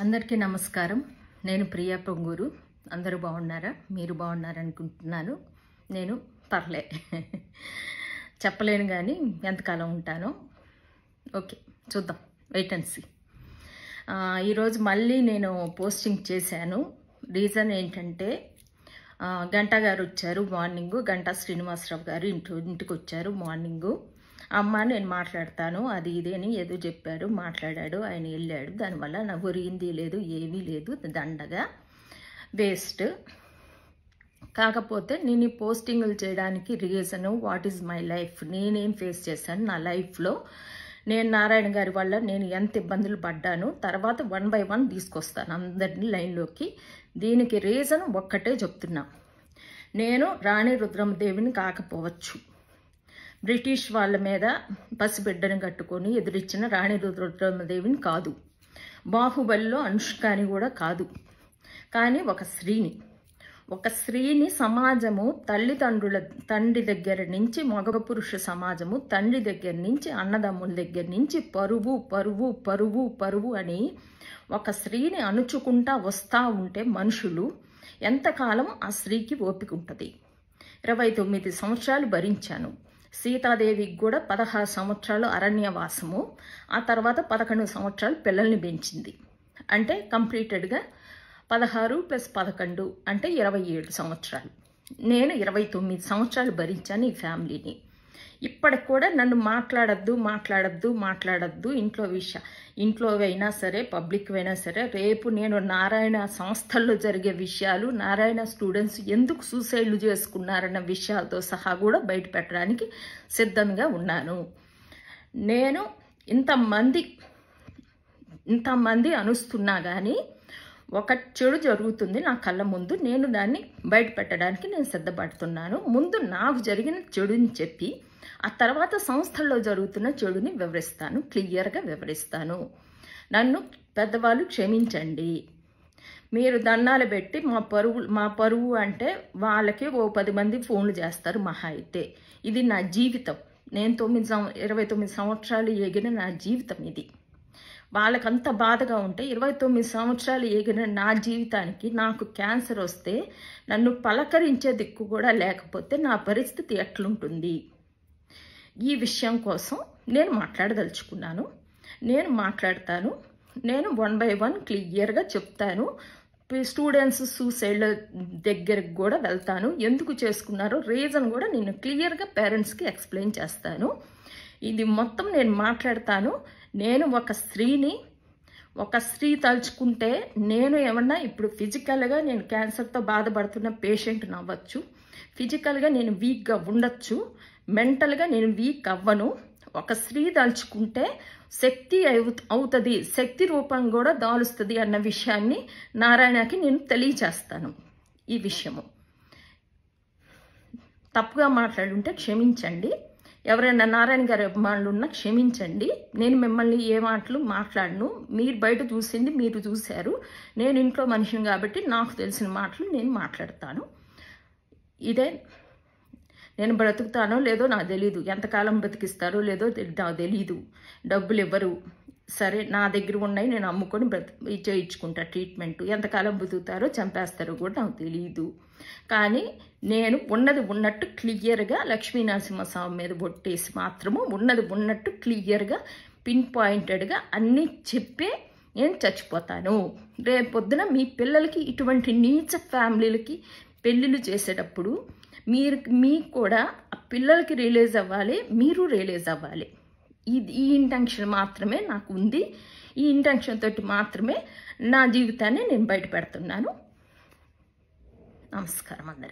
అందరికీ నమస్కారం నేను ప్రియా పొంగూరు అందరూ బాగున్నారా మీరు బాగున్నారనుకుంటున్నాను నేను పర్లే చెప్పలేను కానీ ఎంతకాలం ఉంటానో ఓకే చూద్దాం వెయిటెన్సీ ఈరోజు మళ్ళీ నేను పోస్టింగ్ చేశాను రీజన్ ఏంటంటే గంటా గారు వచ్చారు మార్నింగు గంటా శ్రీనివాసరావు గారు ఇంటి ఇంటికి వచ్చారు మార్నింగు అమ్మ నేను మాట్లాడతాను అది ఇదేని ఏదో చెప్పాడు మాట్లాడాడు ఆయన వెళ్ళాడు దానివల్ల నా ఒరిగింది లేదు ఏమీ లేదు దండగా వేస్ట్ కాకపోతే నేను ఈ పోస్టింగులు చేయడానికి reason what is my life నేనేం ఫేస్ చేశాను నా లైఫ్లో నేను నారాయణ గారి వల్ల నేను ఎంత ఇబ్బందులు పడ్డాను తర్వాత వన్ బై వన్ తీసుకొస్తాను అందరినీ లైన్లోకి దీనికి రీజన్ ఒక్కటే చెప్తున్నా నేను రాణి రుద్రమదేవిని కాకపోవచ్చు బ్రిటిష్ వాళ్ళ మీద పసిబిడ్డను కట్టుకొని ఎదురిచ్చిన రాణి రుద్రమదేవిని కాదు బాహుబలిలో అనుష్కాని కూడా కాదు కానీ ఒక స్త్రీని ఒక స్త్రీని సమాజము తల్లిదండ్రుల తండ్రి దగ్గర నుంచి మగ పురుష సమాజము తండ్రి దగ్గర నుంచి అన్నదమ్ముల దగ్గర నుంచి పరువు పరువు పరువు పరువు అని ఒక స్త్రీని అణుచుకుంటా వస్తూ ఉంటే మనుషులు ఎంతకాలం ఆ స్త్రీకి ఓపిక ఉంటుంది ఇరవై తొమ్మిది సంవత్సరాలు భరించాను సీతాదేవికి కూడా పదహారు సంవత్సరాలు అరణ్యవాసము ఆ తర్వాత పదకొండు సంవత్సరాలు పిల్లల్ని పెంచింది అంటే కంప్లీటెడ్గా పదహారు ప్లస్ పదకొండు అంటే ఇరవై ఏడు సంవత్సరాలు నేను ఇరవై తొమ్మిది సంవత్సరాలు భరించాను ఈ ఫ్యామిలీని ఇప్పటికి కూడా నన్ను మాట్లాడద్దు మాట్లాడద్దు మాట్లాడద్దు ఇంట్లో విషయ ఇంట్లో అయినా సరే పబ్లిక్ అయినా సరే రేపు నేను నారాయణ సంస్థల్లో జరిగే విషయాలు నారాయణ స్టూడెంట్స్ ఎందుకు సూసైడ్లు చేసుకున్నారన్న విషయాలతో సహా కూడా బయట పెట్టడానికి సిద్ధంగా ఉన్నాను నేను ఇంతమంది ఇంతమంది అనుస్తున్నా కానీ ఒక చెడు జరుగుతుంది నా కళ్ళ ముందు నేను దాన్ని బయట పెట్టడానికి నేను సిద్ధపడుతున్నాను ముందు నాకు జరిగిన చెడుని చెప్పి ఆ తర్వాత సంస్థల్లో జరుగుతున్న చెడుని వివరిస్తాను క్లియర్గా వివరిస్తాను నన్ను పెద్దవాళ్ళు క్షమించండి మీరు దండాలు పెట్టి మా పరువు మా పరువు అంటే వాళ్ళకి ఓ పది మంది ఫోన్లు చేస్తారు మహా అయితే ఇది నా జీవితం నేను తొమ్మిది సంవ ఇరవై తొమ్మిది సంవత్సరాలు ఎగిన నా జీవితం ఇది వాళ్ళకంత బాధగా ఉంటే ఇరవై తొమ్మిది సంవత్సరాలు ఎగిన నా జీవితానికి నాకు క్యాన్సర్ వస్తే నన్ను పలకరించే దిక్కు కూడా లేకపోతే నా పరిస్థితి ఎట్లుంటుంది ఈ విషయం కోసం నేను మాట్లాడదలుచుకున్నాను నేను మాట్లాడతాను నేను వన్ బై వన్ క్లియర్గా చెప్తాను స్టూడెంట్స్ సూసైడ్ దగ్గరకు కూడా వెళ్తాను ఎందుకు చేసుకున్నారో రీజన్ కూడా నేను క్లియర్గా పేరెంట్స్కి ఎక్స్ప్లెయిన్ చేస్తాను ఇది మొత్తం నేను మాట్లాడతాను నేను ఒక స్త్రీని ఒక స్త్రీ తలుచుకుంటే నేను ఏమన్నా ఇప్పుడు ఫిజికల్గా నేను క్యాన్సర్తో బాధపడుతున్న పేషెంట్ అవ్వచ్చు ఫిజికల్గా నేను వీక్గా ఉండొచ్చు మెంటల్గా నేను వీక్ అవ్వను ఒక స్త్రీ దాల్చుకుంటే శక్తి అవుతుంది శక్తి రూపం కూడా దాలుస్తుంది అన్న విషయాన్ని నారాయణకి నేను తెలియచేస్తాను ఈ విషయము తప్పుగా మాట్లాడుంటే క్షమించండి ఎవరైనా నారాయణ గారి అభిమానులు ఉన్నా క్షమించండి నేను మిమ్మల్ని ఏ మాటలు మాట్లాడను మీరు బయట చూసింది మీరు చూశారు నేను ఇంట్లో మనిషిని కాబట్టి నాకు తెలిసిన మాటలు నేను మాట్లాడతాను ఇదే నేను బ్రతుకుతానో లేదో నాకు తెలీదు ఎంతకాలం బ్రతికిస్తారో లేదో నాకు తెలీదు డబ్బులు ఇవ్వరు సరే నా దగ్గర ఉన్నాయి నేను అమ్ముకొని చేయించుకుంటా ట్రీట్మెంట్ ఎంతకాలం బతుకుతారో చంపేస్తారో కూడా నాకు తెలియదు కానీ నేను ఉన్నది ఉన్నట్టు క్లియర్గా లక్ష్మీనరసింహస్వామి మీద బొట్టేసి మాత్రము ఉన్నది ఉన్నట్టు క్లియర్గా పిన్ పాయింటెడ్గా అన్నీ చెప్పే నేను చచ్చిపోతాను రేపొద్దున మీ పిల్లలకి ఇటువంటి నీచ ఫ్యామిలీలకి పెళ్ళిళ్ళు చేసేటప్పుడు మీరు మీకు కూడా పిల్లలకి రియలైజ్ అవ్వాలి మీరు రియలైజ్ అవ్వాలి ఇది ఈ ఇంటెన్షన్ మాత్రమే నాకు ఉంది ఈ ఇంటెన్షన్ తోటి మాత్రమే నా జీవితాన్ని నేను బయట పెడుతున్నాను నమస్కారం అందరికీ